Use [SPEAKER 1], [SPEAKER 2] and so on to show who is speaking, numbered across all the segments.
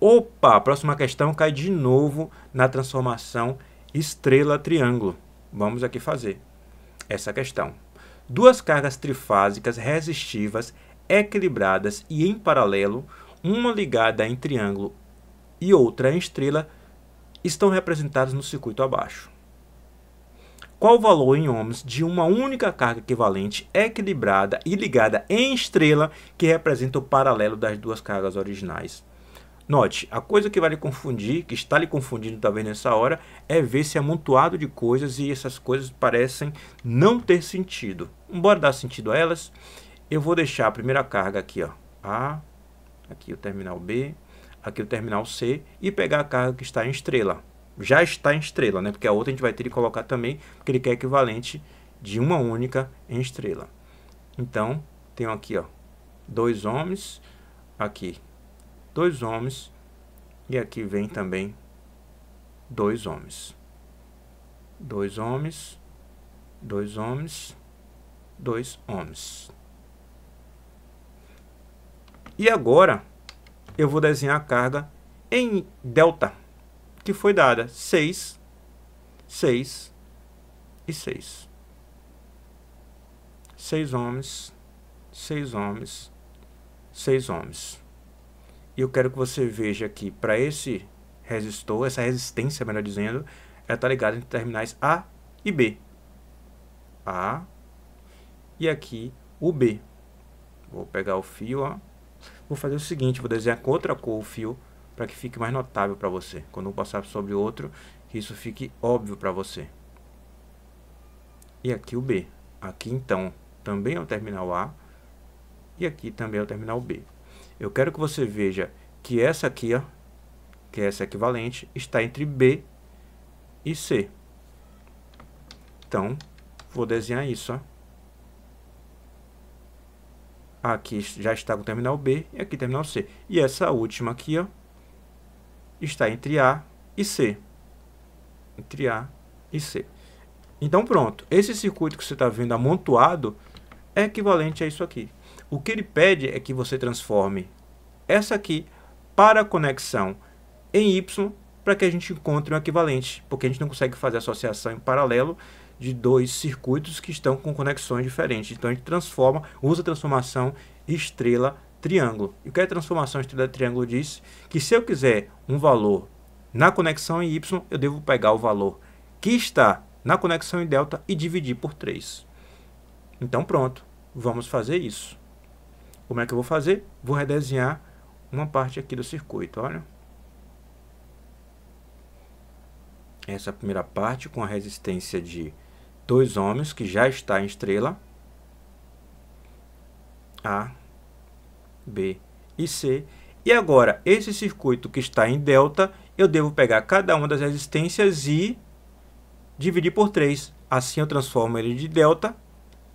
[SPEAKER 1] Opa, a próxima questão cai de novo na transformação estrela-triângulo. Vamos aqui fazer essa questão. Duas cargas trifásicas resistivas equilibradas e em paralelo, uma ligada em triângulo e outra em estrela, estão representadas no circuito abaixo. Qual o valor em ohms de uma única carga equivalente equilibrada e ligada em estrela que representa o paralelo das duas cargas originais? Note, a coisa que vai lhe confundir, que está lhe confundindo talvez nessa hora, é ver se é amontoado de coisas e essas coisas parecem não ter sentido. Embora dar sentido a elas, eu vou deixar a primeira carga aqui, ó, A, aqui o terminal B, aqui o terminal C e pegar a carga que está em estrela. Já está em estrela, né? Porque a outra a gente vai ter que colocar também, porque ele quer equivalente de uma única em estrela. Então, tenho aqui, ó, dois homens aqui dois homens, e aqui vem também dois homens. Dois homens, dois homens, dois homens. E agora eu vou desenhar a carga em delta, que foi dada 6, 6 e 6. 6 homens, 6 homens, 6 homens. E eu quero que você veja que para esse resistor, essa resistência, melhor dizendo, ela está ligada entre terminais A e B. A e aqui o B. Vou pegar o fio, ó. Vou fazer o seguinte, vou desenhar com outra cor o fio para que fique mais notável para você. Quando eu passar sobre o outro, que isso fique óbvio para você. E aqui o B. Aqui então também é o terminal A e aqui também é o terminal B. Eu quero que você veja que essa aqui, ó, que é essa equivalente, está entre B e C. Então, vou desenhar isso. Ó. Aqui já está com o terminal B e aqui terminal C. E essa última aqui ó, está entre A e C. Entre A e C. Então, pronto. Esse circuito que você está vendo amontoado é equivalente a isso aqui. O que ele pede é que você transforme essa aqui para a conexão em Y para que a gente encontre um equivalente, porque a gente não consegue fazer associação em paralelo de dois circuitos que estão com conexões diferentes. Então a gente transforma, usa a transformação estrela triângulo. E o que a transformação estrela triângulo diz? Que se eu quiser um valor na conexão em y, eu devo pegar o valor que está na conexão em delta e dividir por 3. Então pronto, vamos fazer isso. Como é que eu vou fazer? Vou redesenhar uma parte aqui do circuito, olha. Essa primeira parte com a resistência de 2 ohms, que já está em estrela. A, B e C. E agora, esse circuito que está em delta, eu devo pegar cada uma das resistências e dividir por 3. Assim eu transformo ele de delta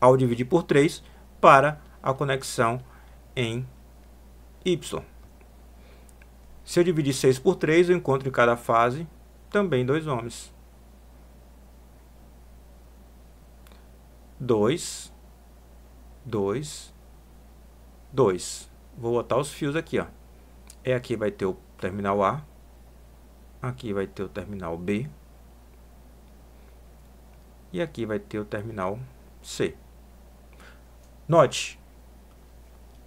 [SPEAKER 1] ao dividir por 3 para a conexão em y. Se eu dividir 6 por 3, eu encontro em cada fase também dois homens. 2, 2, 2. Vou botar os fios aqui. Ó. É aqui vai ter o terminal A. Aqui vai ter o terminal B. E aqui vai ter o terminal C. Note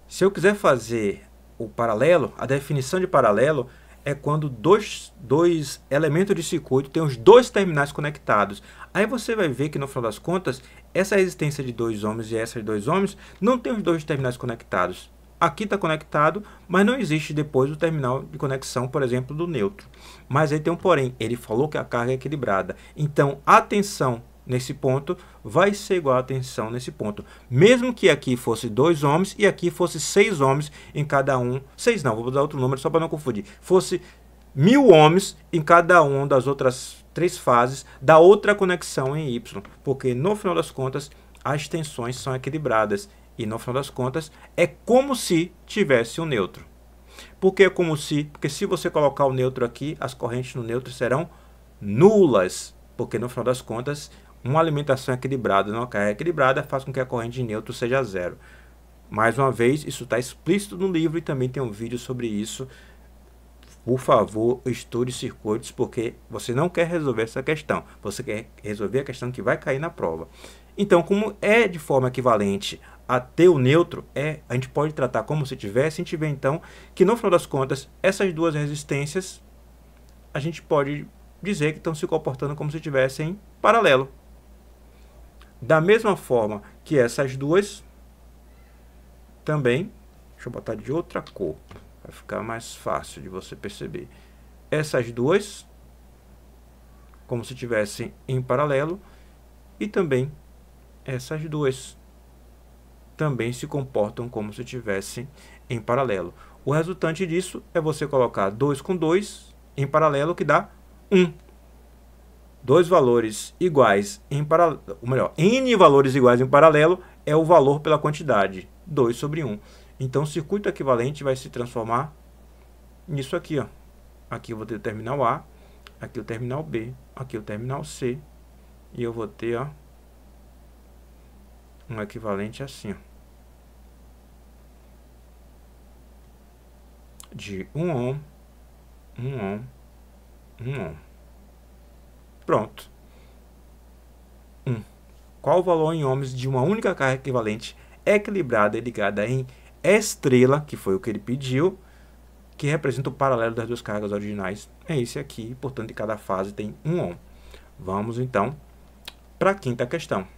[SPEAKER 1] se eu quiser fazer o paralelo, a definição de paralelo é quando dois, dois elementos de circuito têm os dois terminais conectados. Aí você vai ver que no final das contas, essa resistência de 2 ohms e essa de 2 ohms não tem os dois terminais conectados. Aqui está conectado, mas não existe depois o terminal de conexão, por exemplo, do neutro. Mas aí tem um porém, ele falou que a carga é equilibrada. Então, a tensão nesse ponto, vai ser igual a tensão nesse ponto. Mesmo que aqui fosse dois ohms e aqui fosse seis ohms em cada um. Seis não, vou usar outro número só para não confundir. Fosse mil ohms em cada uma das outras três fases da outra conexão em Y. Porque no final das contas, as tensões são equilibradas. E no final das contas, é como se tivesse um neutro. Por que como se? Porque se você colocar o neutro aqui, as correntes no neutro serão nulas. Porque no final das contas, uma alimentação equilibrada não carga equilibrada faz com que a corrente de neutro seja zero. Mais uma vez, isso está explícito no livro e também tem um vídeo sobre isso. Por favor, estude circuitos, porque você não quer resolver essa questão. Você quer resolver a questão que vai cair na prova. Então, como é de forma equivalente a ter o neutro, é, a gente pode tratar como se tivesse, a gente vê então que no final das contas, essas duas resistências, a gente pode dizer que estão se comportando como se tivessem paralelo. Da mesma forma que essas duas, também, deixa eu botar de outra cor, vai ficar mais fácil de você perceber. Essas duas, como se tivessem em paralelo, e também essas duas, também se comportam como se tivessem em paralelo. O resultante disso é você colocar 2 com 2 em paralelo, que dá 1. Um dois valores iguais em paralelo, ou melhor, n valores iguais em paralelo é o valor pela quantidade, 2 sobre 1. Então, o circuito equivalente vai se transformar nisso aqui. Ó. Aqui eu vou ter o terminal A, aqui o terminal B, aqui o terminal C, e eu vou ter ó, um equivalente assim. Ó. de 1 ohm, 1 ohm, 1 ohm. Pronto. 1. Um, qual o valor em ohms de uma única carga equivalente equilibrada e ligada em estrela, que foi o que ele pediu, que representa o paralelo das duas cargas originais? É esse aqui, portanto, em cada fase tem 1 um ohm. Vamos, então, para a quinta questão.